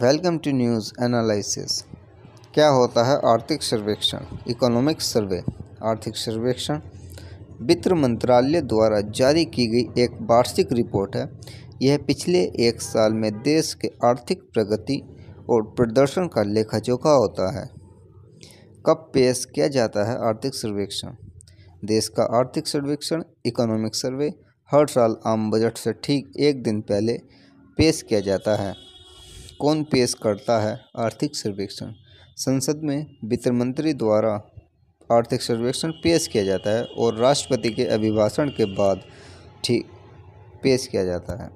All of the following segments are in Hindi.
वेलकम टू न्यूज़ एनालिसिस क्या होता है आर्थिक सर्वेक्षण इकोनॉमिक सर्वे आर्थिक सर्वेक्षण वित्त मंत्रालय द्वारा जारी की गई एक वार्षिक रिपोर्ट है यह पिछले एक साल में देश के आर्थिक प्रगति और प्रदर्शन का लेखा जोखा होता है कब पेश किया जाता है आर्थिक सर्वेक्षण देश का आर्थिक सर्वेक्षण इकोनॉमिक सर्वे हर साल आम बजट से ठीक एक दिन पहले पेश किया जाता है कौन पेश करता है आर्थिक सर्वेक्षण संसद में वित्त मंत्री द्वारा आर्थिक सर्वेक्षण पेश किया जाता है और राष्ट्रपति के अभिभाषण के बाद ठीक पेश किया जाता है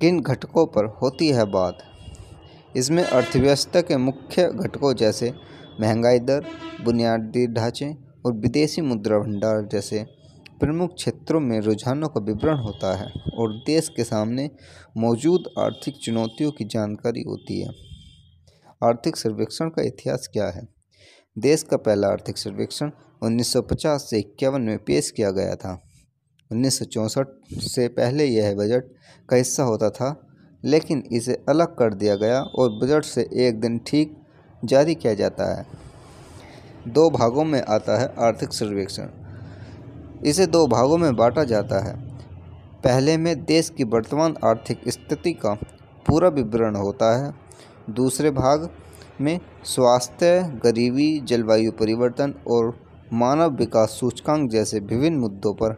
किन घटकों पर होती है बात इसमें अर्थव्यवस्था के मुख्य घटकों जैसे महंगाई दर बुनियादी ढांचे और विदेशी मुद्रा भंडार जैसे प्रमुख क्षेत्रों में रुझानों का विवरण होता है और देश के सामने मौजूद आर्थिक चुनौतियों की जानकारी होती है आर्थिक सर्वेक्षण का इतिहास क्या है देश का पहला आर्थिक सर्वेक्षण 1950 से इक्यावन में पेश किया गया था उन्नीस से पहले यह बजट का हिस्सा होता था लेकिन इसे अलग कर दिया गया और बजट से एक दिन ठीक जारी किया जाता है दो भागों में आता है आर्थिक सर्वेक्षण इसे दो भागों में बांटा जाता है पहले में देश की वर्तमान आर्थिक स्थिति का पूरा विवरण होता है दूसरे भाग में स्वास्थ्य गरीबी जलवायु परिवर्तन और मानव विकास सूचकांक जैसे विभिन्न मुद्दों पर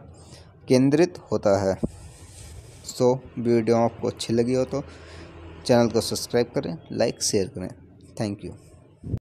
केंद्रित होता है सो वीडियो आपको अच्छी लगी हो तो चैनल को सब्सक्राइब करें लाइक शेयर करें थैंक यू